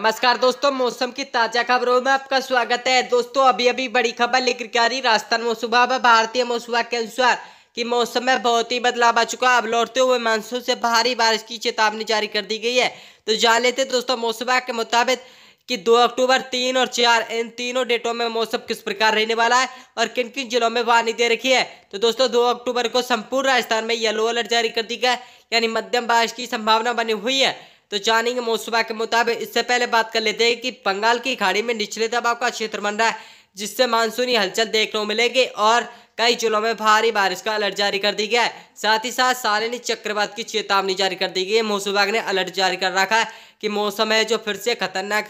नमस्कार दोस्तों मौसम की ताजा खबरों में आपका स्वागत है दोस्तों अभी अभी बड़ी खबर लेकर के आ रही राजस्थान मौसम व भारतीय मौसम के अनुसार कि मौसम में बहुत ही बदलाव आ चुका है अब लौटते हुए मानसून से भारी बारिश की चेतावनी जारी कर दी गई है तो जान लेते दोस्तों मौसम के मुताबिक कि दो अक्टूबर तीन और चार इन तीनों डेटों में मौसम किस प्रकार रहने वाला है और किन किन जिलों में वार्निंग दे रखी है तो दोस्तों दो अक्टूबर को संपूर्ण राजस्थान में येलो अलर्ट जारी कर दी गया यानी मध्यम बारिश की संभावना बनी हुई है तो जानेंगे मौसम के मुताबिक इससे पहले बात कर लेते हैं कि बंगाल की खाड़ी में निचले दबाव का क्षेत्र बन रहा है जिससे मानसूनी हलचल देखने को मिलेगी और कई जिलों में भारी बारिश का अलर्ट जारी कर दिया गया है साथ ही साथ सारे ने चक्रवात की चेतावनी जारी कर दी गई है मौसम विभाग ने अलर्ट जारी कर रखा है कि मौसम है जो फिर से खतरनाक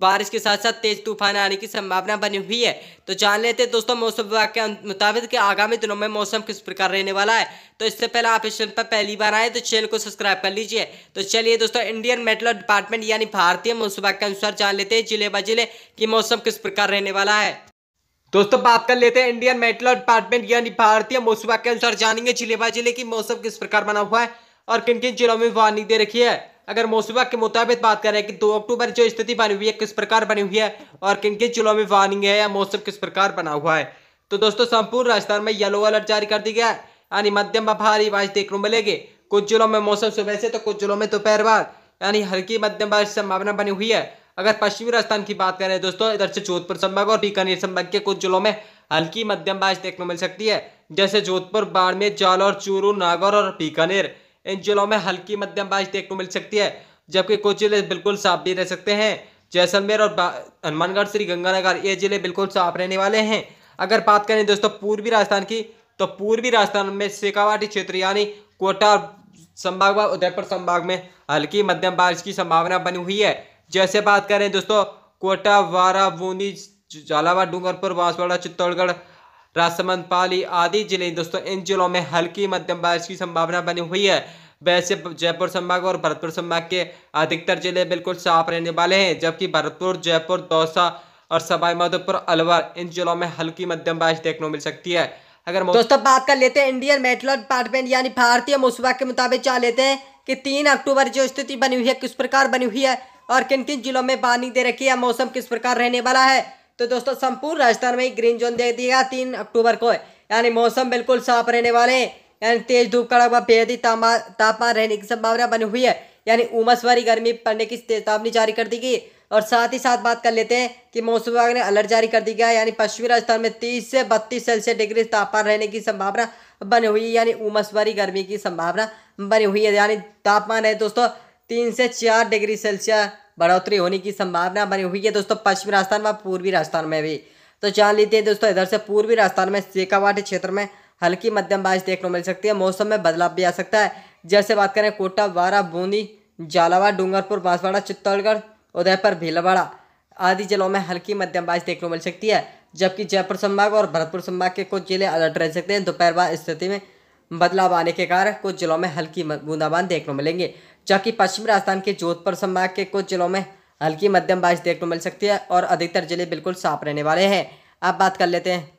बारिश के साथ साथ तेज तूफान आने की संभावना बनी हुई है तो जान लेते हैं दोस्तों मौसम विभाग के मुताबिक कि आगामी दिनों में मौसम किस प्रकार रहने वाला है तो इससे पहले आप इस चैनल पर पहली बार आए तो चैनल को सब्सक्राइब कर लीजिए तो चलिए दोस्तों इंडियन मेटल डिपार्टमेंट यानी भारतीय मौसम विभाग के अनुसार जान लेते हैं जिले ब जिले की मौसम किस प्रकार रहने वाला है दोस्तों बात कर लेते हैं इंडियन मेटल डिपार्टमेंट यानी भारतीय मौसम विभाग के अनुसार जानेंगे जिले ब जिले की मौसम किस प्रकार बना हुआ है और किन किन जिलों में वार्निंग दे रखी है अगर मौसम के मुताबिक बात करें कि दो अक्टूबर जो स्थिति बनी हुई है किस प्रकार बनी हुई है और किन किन जिलों में वार्निंग है या मौसम किस प्रकार बना हुआ है तो दोस्तों संपूर्ण राजस्थान में येलो अलर्ट जारी कर दिया है यानी मध्यम व भारी बारिश देखने को मिलेगी कुछ जिलों में मौसम सुबह से तो कुछ जिलों में दोपहर बाद यानी हल्की मध्यम बारिश संभावना बनी हुई है अगर पश्चिमी राजस्थान की बात करें दोस्तों इधर से जोधपुर संभाग और बीकानेर संभाग के कुछ जिलों में हल्की मध्यम बारिश देखने को मिल सकती है जैसे जोधपुर बाड़मेर जालौर चूरू नागौर और बीकानेर इन जिलों में हल्की मध्यम बारिश देखने मिल सकती है जबकि कुछ जिले बिल्कुल साफ भी रह सकते हैं जैसलमेर और हनुमानगढ़ श्रीगंगानगर ये जिले बिल्कुल साफ रहने वाले हैं अगर बात करें दोस्तों पूर्वी राजस्थान की तो पूर्वी राजस्थान में शेखावाटी क्षेत्र यानी कोटा संभाग व उदयपुर संभाग में हल्की मध्यम बारिश की संभावना बनी हुई है जैसे बात करें दोस्तों कोटा वारा बूंदी झालावाड़ डूंगरपुर बांसवाड़ा चित्तौड़गढ़ राजसमंद पाली आदि जिले दोस्तों इन जिलों में हल्की मध्यम बारिश की संभावना बनी हुई है वैसे जयपुर संभाग और भरतपुर संभाग के अधिकतर जिले बिल्कुल साफ रहने वाले हैं जबकि भरतपुर जयपुर दौसा और सवाईमाधोपुर अलवर इन जिलों में हल्की मध्यम बारिश देखने को मिल सकती है अगर दोस्तों बात कर लेते हैं इंडियन मेट्रो डिपार्टमेंट यानी भारतीय मौसम के मुताबिक जान लेते हैं कि तीन अक्टूबर जो स्थिति बनी हुई है किस प्रकार बनी हुई है और किन किन जिलों में पानी दे रखी है मौसम किस प्रकार रहने वाला है तो दोस्तों संपूर्ण राजस्थान में ग्रीन जोन दे दिया तीन अक्टूबर को यानी मौसम बिल्कुल साफ रहने वाले हैं यानी तेज धूप कड़क व बेहद तापमान रहने की संभावना बनी हुई है यानी उमस भरी गर्मी पड़ने की चेतावनी जारी कर दी गई और साथ ही साथ बात कर लेते हैं कि मौसम विभाग ने अलर्ट जारी कर दिया यानी पश्चिमी राजस्थान में 30 से 32 सेल्सियस डिग्री तापमान रहने की संभावना बनी हुई है यानी उमस भरी गर्मी की संभावना बनी हुई है यानी तापमान है दोस्तों तीन से चार डिग्री सेल्सियस बढ़ोतरी होने की संभावना बनी हुई है दोस्तों पश्चिमी राजस्थान व पूर्वी राजस्थान में भी तो जान लेते हैं दोस्तों इधर से पूर्वी राजस्थान में सेकावाटी क्षेत्र में हल्की मध्यम बारिश देखने को मिल सकती है मौसम में बदलाव भी आ सकता है जैसे बात करें कोटा बारा बूंदी झालावाड़ डूंगरपुर बांसवाड़ा चित्तौड़गढ़ उदयपुर भीलवाड़ा आदि जिलों में हल्की मध्यम बारिश देखने को मिल सकती है जबकि जयपुर संभाग और भरतपुर संभाग के कुछ जिले अलर्ट रह सकते हैं दोपहर बाद स्थिति में बदलाव आने के कारण कुछ जिलों में हल्की बूंदाबांद देखने को मिलेंगे जबकि पश्चिम राजस्थान के जोधपुर संभाग के कुछ जिलों में हल्की मध्यम बारिश देखने को मिल सकती है और अधिकतर जिले बिल्कुल साफ रहने वाले हैं अब बात कर लेते हैं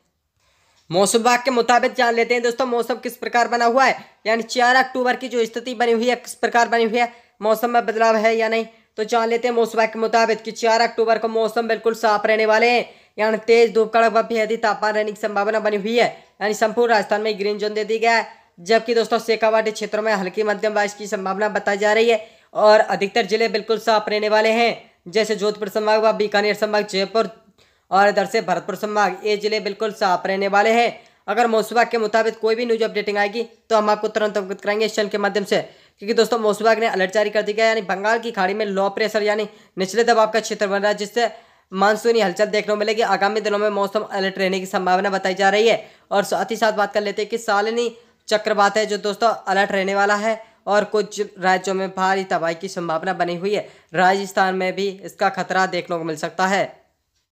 मौसम विभाग के मुताबिक जान लेते हैं दोस्तों मौसम किस प्रकार बना हुआ है यानी चार अक्टूबर की जो स्थिति बनी हुई है किस प्रकार बनी हुई है मौसम में बदलाव है या नहीं तो जान लेते हैं मौसम विभाग के मुताबिक कि चार अक्टूबर को मौसम बिल्कुल साफ रहने वाले हैं यानी तेज धूप कड़क व बेहद तापमान रहने की संभावना बनी हुई है यानी संपूर्ण राजस्थान में ग्रीन जोन दे दी गया है जबकि दोस्तों सेकावाटी क्षेत्रों में हल्की मध्यम बारिश की संभावना बताई जा रही है और अधिकतर जिले बिल्कुल साफ रहने वाले हैं जैसे जोधपुर संभाग व बीकानेर संभाग जयपुर और इधर से भरतपुर संभाग ये जिले बिल्कुल साफ रहने वाले हैं अगर मौसम विभाग के मुताबिक कोई भी न्यूज अपडेटिंग आएगी तो हम आपको तुरंत अवगत कराएंगे इस चैनल के माध्यम से क्योंकि दोस्तों मौसम विभाग ने अलर्ट जारी कर दिया यानी बंगाल की खाड़ी में लो प्रेशर यानी निचले दबाव का क्षेत्र बन रहा है जिससे मानसूनी हलचल देखने को मिलेगी आगामी दिनों में मौसम अलर्ट रहने की संभावना बताई जा रही है और साथ ही साथ बात कर लेते हैं कि सालिनी चक्रवात है जो दोस्तों अलर्ट रहने वाला है और कुछ राज्यों में भारी तबाही की संभावना बनी हुई है राजस्थान में भी इसका खतरा देखने को मिल सकता है